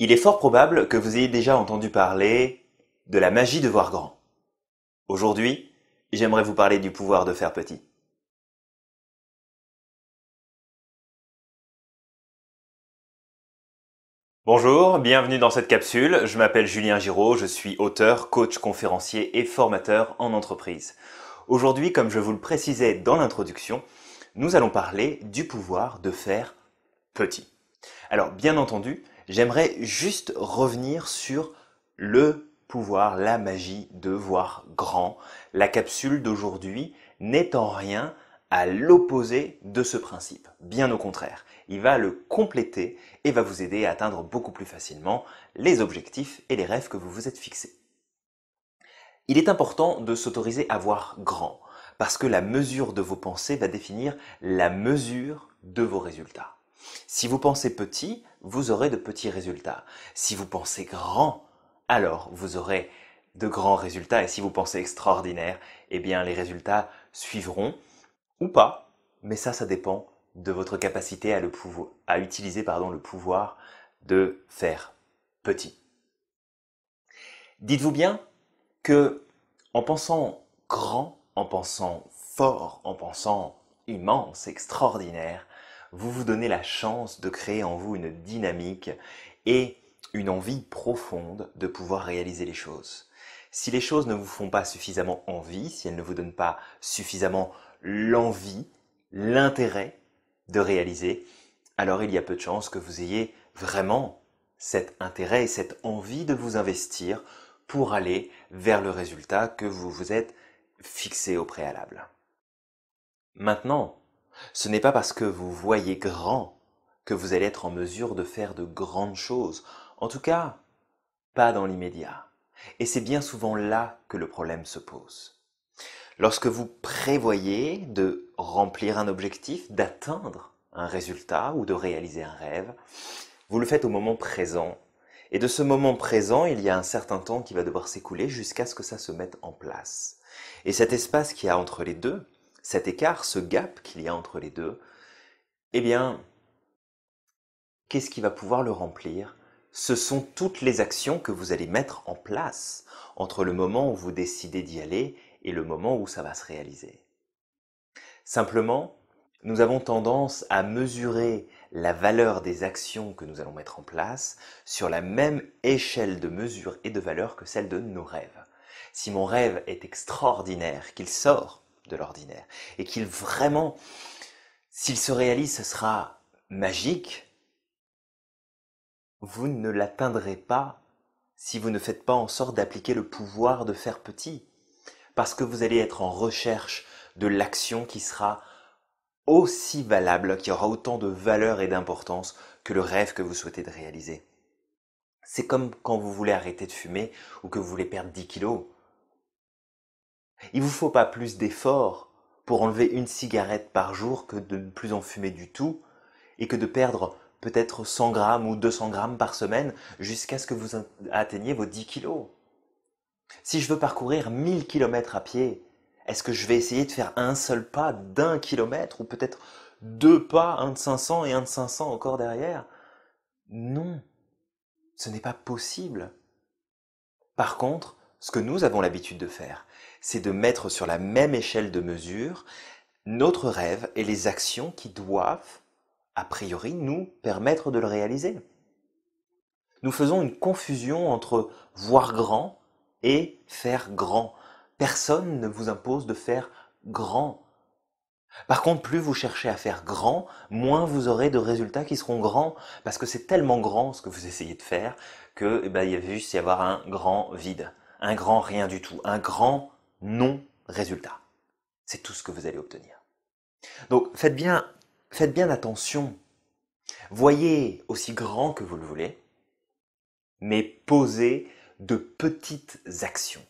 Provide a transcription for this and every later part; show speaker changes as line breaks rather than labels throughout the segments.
Il est fort probable que vous ayez déjà entendu parler de la magie de voir grand. Aujourd'hui, j'aimerais vous parler du pouvoir de faire petit. Bonjour, bienvenue dans cette capsule. Je m'appelle Julien Giraud, je suis auteur, coach, conférencier et formateur en entreprise. Aujourd'hui, comme je vous le précisais dans l'introduction, nous allons parler du pouvoir de faire petit. Alors, bien entendu, J'aimerais juste revenir sur le pouvoir, la magie de voir grand. La capsule d'aujourd'hui n'est en rien à l'opposé de ce principe. Bien au contraire, il va le compléter et va vous aider à atteindre beaucoup plus facilement les objectifs et les rêves que vous vous êtes fixés. Il est important de s'autoriser à voir grand, parce que la mesure de vos pensées va définir la mesure de vos résultats. Si vous pensez petit, vous aurez de petits résultats. Si vous pensez grand, alors vous aurez de grands résultats. Et si vous pensez extraordinaire, eh bien les résultats suivront ou pas. Mais ça, ça dépend de votre capacité à, utiliser pardon, le pouvoir de faire petit. Dites-vous bien que en pensant grand, en pensant fort, en pensant immense, extraordinaire, vous vous donnez la chance de créer en vous une dynamique et une envie profonde de pouvoir réaliser les choses. Si les choses ne vous font pas suffisamment envie, si elles ne vous donnent pas suffisamment l'envie, l'intérêt de réaliser, alors il y a peu de chances que vous ayez vraiment cet intérêt et cette envie de vous investir pour aller vers le résultat que vous vous êtes fixé au préalable. Maintenant, ce n'est pas parce que vous voyez grand que vous allez être en mesure de faire de grandes choses. En tout cas, pas dans l'immédiat. Et c'est bien souvent là que le problème se pose. Lorsque vous prévoyez de remplir un objectif, d'atteindre un résultat ou de réaliser un rêve, vous le faites au moment présent. Et de ce moment présent, il y a un certain temps qui va devoir s'écouler jusqu'à ce que ça se mette en place. Et cet espace qu'il y a entre les deux, cet écart, ce gap qu'il y a entre les deux, eh bien, qu'est-ce qui va pouvoir le remplir Ce sont toutes les actions que vous allez mettre en place entre le moment où vous décidez d'y aller et le moment où ça va se réaliser. Simplement, nous avons tendance à mesurer la valeur des actions que nous allons mettre en place sur la même échelle de mesure et de valeur que celle de nos rêves. Si mon rêve est extraordinaire, qu'il sort de l'ordinaire. Et qu'il vraiment, s'il se réalise, ce sera magique. Vous ne l'atteindrez pas si vous ne faites pas en sorte d'appliquer le pouvoir de faire petit. Parce que vous allez être en recherche de l'action qui sera aussi valable, qui aura autant de valeur et d'importance que le rêve que vous souhaitez de réaliser. C'est comme quand vous voulez arrêter de fumer ou que vous voulez perdre 10 kilos. Il vous faut pas plus d'efforts pour enlever une cigarette par jour que de ne plus en fumer du tout et que de perdre peut-être 100 grammes ou 200 grammes par semaine jusqu'à ce que vous atteigniez vos 10 kilos. Si je veux parcourir 1000 kilomètres à pied, est-ce que je vais essayer de faire un seul pas d'un kilomètre ou peut-être deux pas, un de 500 et un de 500 encore derrière Non, ce n'est pas possible. Par contre, ce que nous avons l'habitude de faire, c'est de mettre sur la même échelle de mesure notre rêve et les actions qui doivent, a priori, nous permettre de le réaliser. Nous faisons une confusion entre voir grand et faire grand. Personne ne vous impose de faire grand. Par contre, plus vous cherchez à faire grand, moins vous aurez de résultats qui seront grands, parce que c'est tellement grand ce que vous essayez de faire que eh ben, il va juste y avoir un grand vide un grand rien du tout, un grand non-résultat. C'est tout ce que vous allez obtenir. Donc faites bien, attention. Voyez aussi grand que vous le voulez, mais posez de petites actions.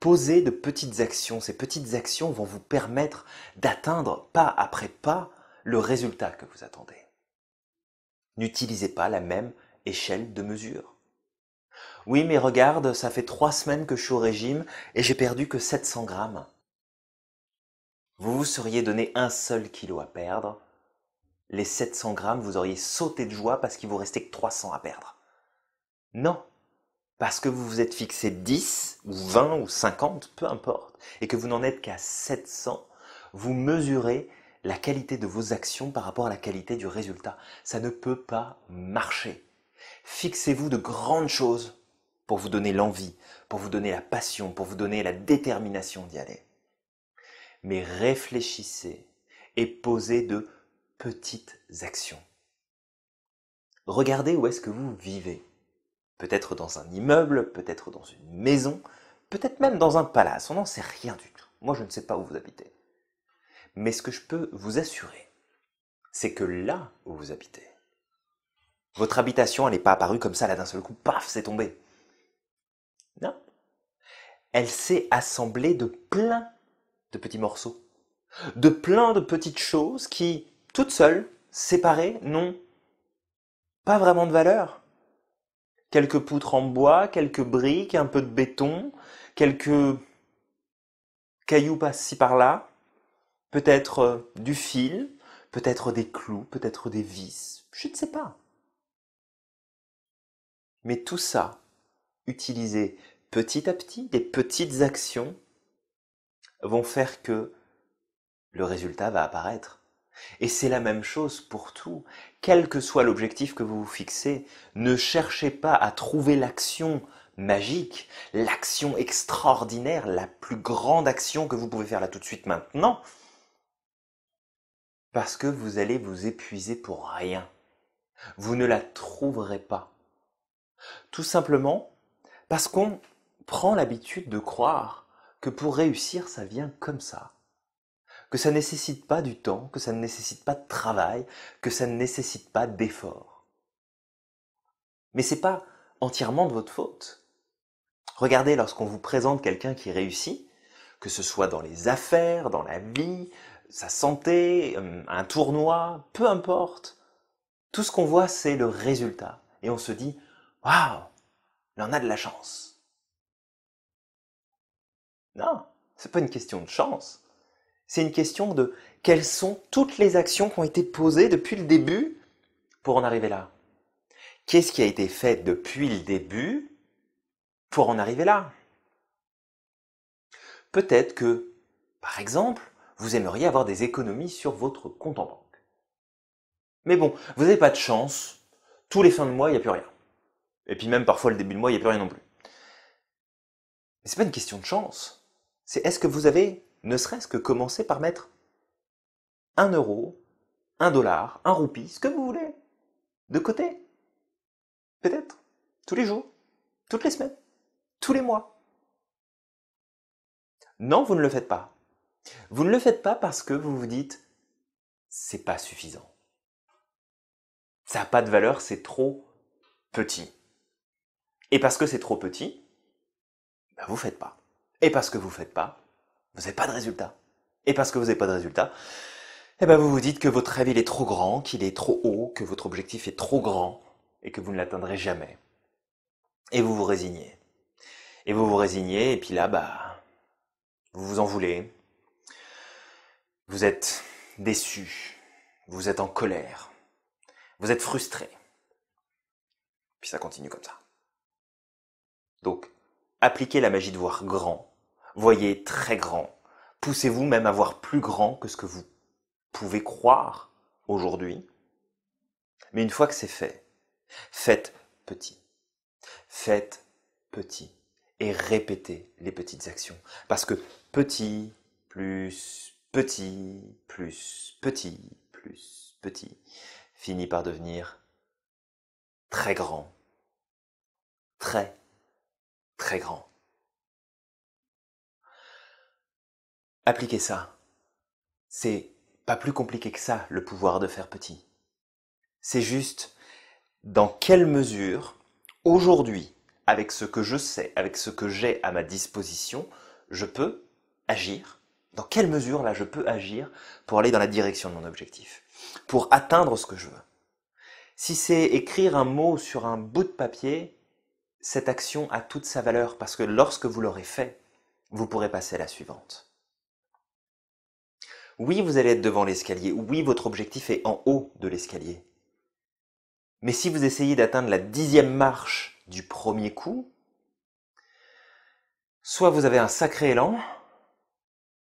Posez de petites actions. Ces petites actions vont vous permettre d'atteindre pas après pas le résultat que vous attendez. N'utilisez pas la même échelle de mesure. Oui, mais regarde, ça fait trois semaines que je suis au régime et j'ai perdu que 700 grammes. Vous vous seriez donné un seul kilo à perdre. Les 700 grammes, vous auriez sauté de joie parce qu'il vous restait que 300 à perdre. Non, parce que vous vous êtes fixé 10 ou 20 ou 50, peu importe, et que vous n'en êtes qu'à 700, vous mesurez la qualité de vos actions par rapport à la qualité du résultat. Ça ne peut pas marcher. Fixez-vous de grandes choses pour vous donner l'envie, pour vous donner la passion, pour vous donner la détermination d'y aller. Mais réfléchissez et posez de petites actions. Regardez où est-ce que vous vivez. Peut-être dans un immeuble, peut-être dans une maison, peut-être même dans un palace, on n'en sait rien du tout. Moi, je ne sais pas où vous habitez. Mais ce que je peux vous assurer, c'est que là où vous habitez, votre habitation, elle n'est pas apparue comme ça, là d'un seul coup, paf, c'est tombé. Non. Elle s'est assemblée de plein de petits morceaux, de plein de petites choses qui, toutes seules, séparées, n'ont pas vraiment de valeur. Quelques poutres en bois, quelques briques, un peu de béton, quelques cailloux par-ci par-là, peut-être euh, du fil, peut-être des clous, peut-être des vis, je ne sais pas. Mais tout ça, utiliser petit à petit, des petites actions, vont faire que le résultat va apparaître. Et c'est la même chose pour tout. Quel que soit l'objectif que vous vous fixez, ne cherchez pas à trouver l'action magique, l'action extraordinaire, la plus grande action que vous pouvez faire là tout de suite maintenant, parce que vous allez vous épuiser pour rien. Vous ne la trouverez pas. Tout simplement parce qu'on prend l'habitude de croire que pour réussir, ça vient comme ça. Que ça ne nécessite pas du temps, que ça ne nécessite pas de travail, que ça ne nécessite pas d'effort. Mais ce n'est pas entièrement de votre faute. Regardez lorsqu'on vous présente quelqu'un qui réussit, que ce soit dans les affaires, dans la vie, sa santé, euh, un tournoi, peu importe. Tout ce qu'on voit, c'est le résultat. Et on se dit, waouh, il en a de la chance. Non, ce n'est pas une question de chance. C'est une question de quelles sont toutes les actions qui ont été posées depuis le début pour en arriver là. Qu'est-ce qui a été fait depuis le début pour en arriver là Peut-être que, par exemple, vous aimeriez avoir des économies sur votre compte en banque. Mais bon, vous n'avez pas de chance, tous les fins de mois, il n'y a plus rien. Et puis même parfois le début de mois, il n'y a plus rien non plus. Mais c'est pas une question de chance. C'est est-ce que vous avez, ne serait-ce que commencé par mettre un euro, un dollar, un roupie, ce que vous voulez, de côté. Peut-être. Tous les jours. Toutes les semaines. Tous les mois. Non, vous ne le faites pas. Vous ne le faites pas parce que vous vous dites c'est pas suffisant. Ça n'a pas de valeur, c'est trop petit. Et parce que c'est trop petit, ben, vous ne faites pas. Et parce que vous ne faites pas, vous n'avez pas de résultat. Et parce que vous n'avez pas de résultat, eh ben vous vous dites que votre rêve est trop grand, qu'il est trop haut, que votre objectif est trop grand et que vous ne l'atteindrez jamais. Et vous vous résignez. Et vous vous résignez et puis là bah vous vous en voulez. Vous êtes déçu, vous êtes en colère, vous êtes frustré. Puis ça continue comme ça. Donc, appliquez la magie de voir grand. Voyez très grand. Poussez-vous même à voir plus grand que ce que vous pouvez croire aujourd'hui. Mais une fois que c'est fait, faites petit. Faites petit. Et répétez les petites actions. Parce que petit, plus petit, plus petit, plus petit, finit par devenir très grand. Très très grand. Appliquez ça. C'est pas plus compliqué que ça, le pouvoir de faire petit. C'est juste dans quelle mesure, aujourd'hui, avec ce que je sais, avec ce que j'ai à ma disposition, je peux agir Dans quelle mesure, là, je peux agir pour aller dans la direction de mon objectif Pour atteindre ce que je veux Si c'est écrire un mot sur un bout de papier, cette action a toute sa valeur parce que lorsque vous l'aurez fait, vous pourrez passer à la suivante. Oui, vous allez être devant l'escalier, oui, votre objectif est en haut de l'escalier. Mais si vous essayez d'atteindre la dixième marche du premier coup, soit vous avez un sacré élan,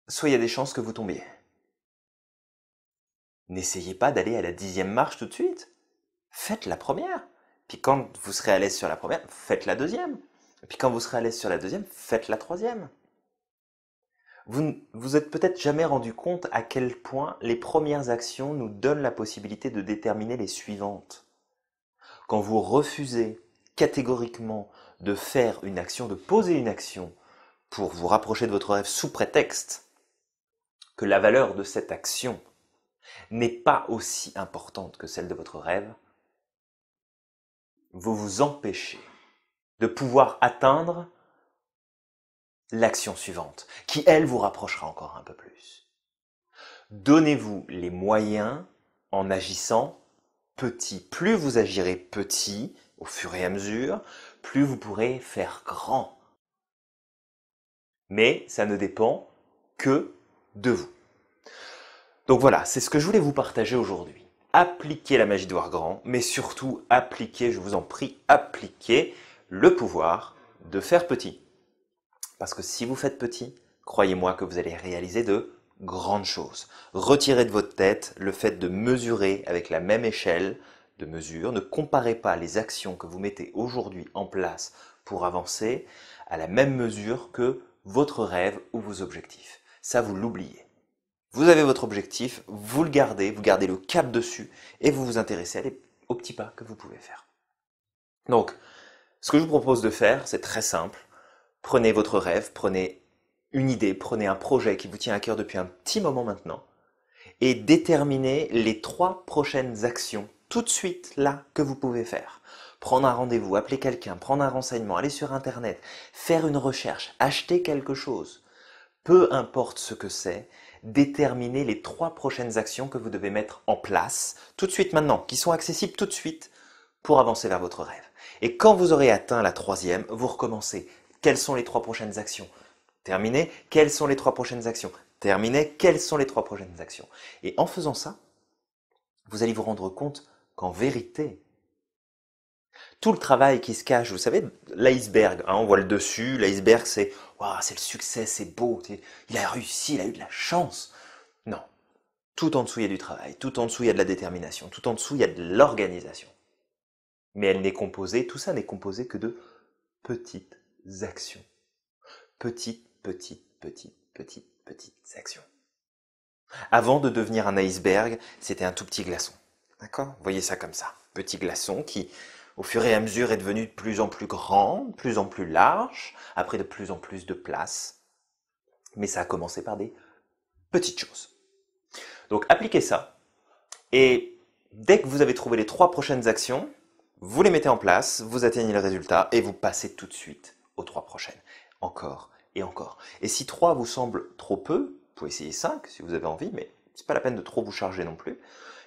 soit il y a des chances que vous tombiez. N'essayez pas d'aller à la dixième marche tout de suite. Faites la première. Puis quand vous serez à l'aise sur la première, faites la deuxième. Et puis quand vous serez à l'aise sur la deuxième, faites la troisième. Vous vous êtes peut-être jamais rendu compte à quel point les premières actions nous donnent la possibilité de déterminer les suivantes. Quand vous refusez catégoriquement de faire une action, de poser une action pour vous rapprocher de votre rêve sous prétexte que la valeur de cette action n'est pas aussi importante que celle de votre rêve, vous vous empêchez de pouvoir atteindre l'action suivante, qui elle vous rapprochera encore un peu plus. Donnez-vous les moyens en agissant petit. Plus vous agirez petit au fur et à mesure, plus vous pourrez faire grand. Mais ça ne dépend que de vous. Donc voilà, c'est ce que je voulais vous partager aujourd'hui appliquez la magie de voir Grand, mais surtout appliquez, je vous en prie, appliquez le pouvoir de faire petit. Parce que si vous faites petit, croyez-moi que vous allez réaliser de grandes choses. Retirez de votre tête le fait de mesurer avec la même échelle de mesure. Ne comparez pas les actions que vous mettez aujourd'hui en place pour avancer à la même mesure que votre rêve ou vos objectifs. Ça, vous l'oubliez. Vous avez votre objectif, vous le gardez, vous gardez le cap dessus et vous vous intéressez aux petits pas que vous pouvez faire. Donc, ce que je vous propose de faire, c'est très simple. Prenez votre rêve, prenez une idée, prenez un projet qui vous tient à cœur depuis un petit moment maintenant et déterminez les trois prochaines actions tout de suite là que vous pouvez faire. Prendre un rendez-vous, appeler quelqu'un, prendre un renseignement, aller sur Internet, faire une recherche, acheter quelque chose. Peu importe ce que c'est, déterminer les trois prochaines actions que vous devez mettre en place tout de suite maintenant, qui sont accessibles tout de suite pour avancer vers votre rêve. Et quand vous aurez atteint la troisième, vous recommencez. Quelles sont les trois prochaines actions Terminé. Quelles sont les trois prochaines actions Terminé. Quelles sont les trois prochaines actions Et en faisant ça, vous allez vous rendre compte qu'en vérité, tout le travail qui se cache, vous savez, l'iceberg, hein, on voit le dessus, l'iceberg c'est c'est le succès, c'est beau, il a réussi, il a eu de la chance. Non. Tout en dessous, il y a du travail, tout en dessous, il y a de la détermination, tout en dessous, il y a de l'organisation. Mais elle n'est composée, tout ça n'est composé que de petites actions. Petites, petites, petites, petites, petites actions. Avant de devenir un iceberg, c'était un tout petit glaçon. D'accord Voyez ça comme ça. Petit glaçon qui, au fur et à mesure, est devenue de plus en plus grande, de plus en plus large, après de plus en plus de place. Mais ça a commencé par des petites choses. Donc appliquez ça, et dès que vous avez trouvé les trois prochaines actions, vous les mettez en place, vous atteignez le résultat, et vous passez tout de suite aux trois prochaines. Encore et encore. Et si trois vous semble trop peu, vous pouvez essayer cinq si vous avez envie, mais c'est pas la peine de trop vous charger non plus.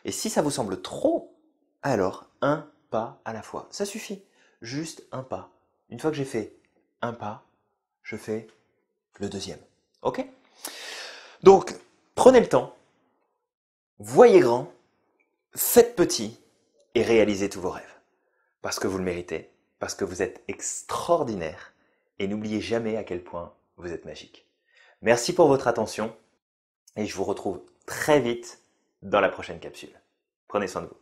Et si ça vous semble trop, alors un pas à la fois. Ça suffit, juste un pas. Une fois que j'ai fait un pas, je fais le deuxième. OK Donc, prenez le temps, voyez grand, faites petit et réalisez tous vos rêves. Parce que vous le méritez, parce que vous êtes extraordinaire et n'oubliez jamais à quel point vous êtes magique. Merci pour votre attention et je vous retrouve très vite dans la prochaine capsule. Prenez soin de vous.